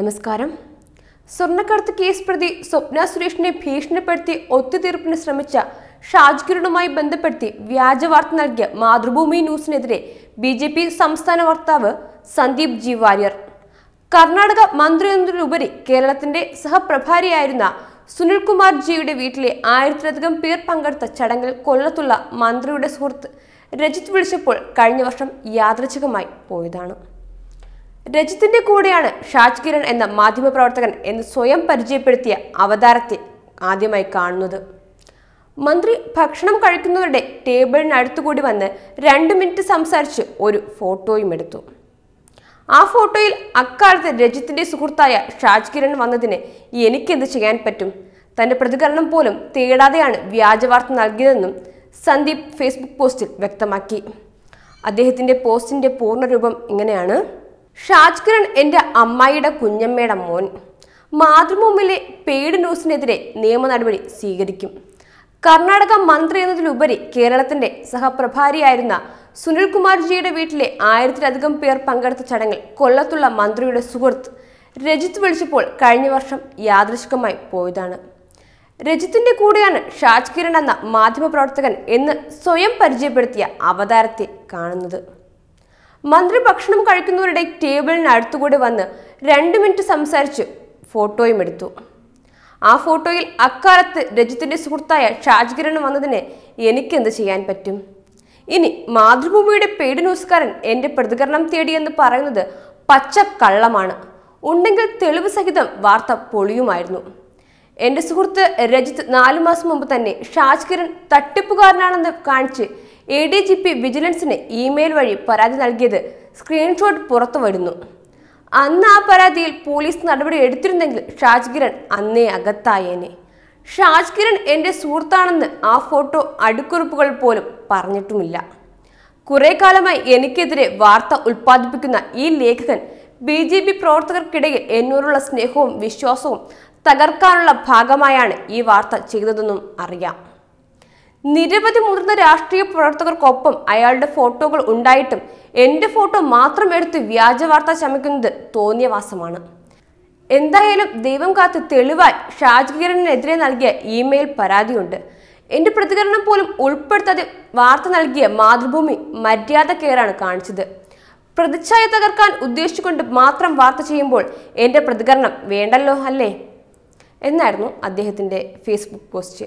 നമസ്കാരം സ്വർണ്ണക്കടത്ത് കേസ് പ്രതി സ്വപ്ന സുരേഷിനെ ഭീഷണിപ്പെടുത്തി ഒത്തുതീർപ്പിന് ശ്രമിച്ച ഷാജ്കിരണുമായി ബന്ധപ്പെടുത്തി വ്യാജ വാർത്ത നൽകിയ മാതൃഭൂമി ന്യൂസിനെതിരെ ബി ജെ പി സംസ്ഥാന വക്താവ് സന്ദീപ് ജി വാര്യർ കർണാടക മന്ത്രി കേരളത്തിന്റെ സഹപ്രഭാരിയായിരുന്ന സുനിൽകുമാർ ജിയുടെ വീട്ടിലെ ആയിരത്തിലധികം പേർ പങ്കെടുത്ത ചടങ്ങിൽ കൊല്ലത്തുള്ള മന്ത്രിയുടെ സുഹൃത്ത് രജിത് വിളിച്ചപ്പോൾ കഴിഞ്ഞ വർഷം യാദൃച്ഛികമായി പോയതാണ് രജിത്തിന്റെ കൂടെയാണ് ഷാജ് കിരൺ എന്ന മാധ്യമപ്രവർത്തകൻ എന്ന് സ്വയം പരിചയപ്പെടുത്തിയ അവതാരത്തെ ആദ്യമായി കാണുന്നത് മന്ത്രി ഭക്ഷണം കഴിക്കുന്നവരുടെ ടേബിളിനടുത്തുകൂടി വന്ന് രണ്ട് മിനിറ്റ് സംസാരിച്ച് ഒരു ഫോട്ടോയും എടുത്തു ആ ഫോട്ടോയിൽ അക്കാലത്ത് രജിത്തിന്റെ സുഹൃത്തായ ഷാജ് കിരൺ വന്നതിന് എനിക്കെന്ത് ചെയ്യാൻ പറ്റും തന്റെ പ്രതികരണം പോലും തേടാതെയാണ് വ്യാജവാർത്ത നൽകിയതെന്നും സന്ദീപ് ഫേസ്ബുക്ക് പോസ്റ്റിൽ വ്യക്തമാക്കി അദ്ദേഹത്തിന്റെ പോസ്റ്റിന്റെ പൂർണ്ണരൂപം ഇങ്ങനെയാണ് ഷാജ്കിരൺ എൻ്റെ അമ്മായിയുടെ കുഞ്ഞമ്മയുടെ മോൻ മാതൃഭൂമിയിലെ പെയ്ഡ് ന്യൂസിനെതിരെ നിയമ നടപടി സ്വീകരിക്കും കർണാടക മന്ത്രി എന്നതിലുപരി കേരളത്തിന്റെ സഹപ്രഭാരിയായിരുന്ന സുനിൽകുമാർജിയുടെ വീട്ടിലെ ആയിരത്തിലധികം പേർ പങ്കെടുത്ത ചടങ്ങിൽ കൊല്ലത്തുള്ള മന്ത്രിയുടെ സുഹൃത്ത് രജിത്ത് വിളിച്ചപ്പോൾ കഴിഞ്ഞ വർഷം യാദൃശികമായി പോയതാണ് രജിത്തിന്റെ കൂടെയാണ് ഷാജ് കിരൺ എന്ന മാധ്യമപ്രവർത്തകൻ എന്ന് സ്വയം പരിചയപ്പെടുത്തിയ അവതാരത്തെ കാണുന്നത് മന്ത്രി ഭക്ഷണം കഴിക്കുന്നവരുടെ ടേബിളിന് അടുത്തുകൂടെ വന്ന് രണ്ട് മിനിറ്റ് സംസാരിച്ച് ഫോട്ടോയും എടുത്തു ആ ഫോട്ടോയിൽ അക്കാലത്ത് രജിത്തിന്റെ സുഹൃത്തായ ഷാജ്കിരൺ വന്നതിന് എനിക്കെന്ത് ചെയ്യാൻ പറ്റും ഇനി മാതൃഭൂമിയുടെ പെയ്ഡ് ന്യൂസ്കാരൻ എന്റെ പ്രതികരണം തേടിയെന്ന് പറയുന്നത് പച്ച കള്ളമാണ് ഉണ്ടെങ്കിൽ തെളിവ് സഹിതം വാർത്ത പൊളിയുമായിരുന്നു എൻ്റെ സുഹൃത്ത് രജിത്ത് നാലു മാസം മുമ്പ് തന്നെ ഷാജ് തട്ടിപ്പുകാരനാണെന്ന് കാണിച്ച് എ ഡി ജി പി വിജിലൻസിന് ഇമെയിൽ വഴി പരാതി നൽകിയത് സ്ക്രീൻഷോട്ട് പുറത്തു വരുന്നു അന്ന് ആ പരാതിയിൽ പോലീസ് നടപടി എടുത്തിരുന്നെങ്കിൽ ഷാജ് കിരൺ അന്നേ അകത്തായേനെ ഷാജ് കിരൺ എൻ്റെ സുഹൃത്താണെന്ന് ആ ഫോട്ടോ അടുക്കുറിപ്പുകൾ പോലും പറഞ്ഞിട്ടുമില്ല കുറെ കാലമായി എനിക്കെതിരെ വാർത്ത ഉൽപ്പാദിപ്പിക്കുന്ന ഈ ലേഖകൻ ബി ജെ പി പ്രവർത്തകർക്കിടയിൽ എന്നോടുള്ള സ്നേഹവും വിശ്വാസവും തകർക്കാനുള്ള ഭാഗമായാണ് ഈ വാർത്ത ചെയ്തതെന്നും അറിയാം നിരവധി മുതിർന്ന രാഷ്ട്രീയ പ്രവർത്തകർക്കൊപ്പം അയാളുടെ ഫോട്ടോകൾ ഉണ്ടായിട്ടും എൻ്റെ ഫോട്ടോ മാത്രം എടുത്ത് വ്യാജ വാർത്ത ശമിക്കുന്നത് തോന്നിയവാസമാണ് എന്തായാലും ദൈവം കാത്ത് തെളിവായി ഷാജ് നൽകിയ ഇമെയിൽ പരാതിയുണ്ട് എൻ്റെ പ്രതികരണം പോലും ഉൾപ്പെടുത്താതെ വാർത്ത നൽകിയ മാതൃഭൂമി മര്യാദ കേറാണ് കാണിച്ചത് പ്രതിച്ഛായ തകർക്കാൻ ഉദ്ദേശിച്ചുകൊണ്ട് മാത്രം വാർത്ത ചെയ്യുമ്പോൾ എൻ്റെ പ്രതികരണം വേണ്ടല്ലോ അല്ലേ എന്നായിരുന്നു അദ്ദേഹത്തിൻ്റെ ഫേസ്ബുക്ക് പോസ്റ്റ്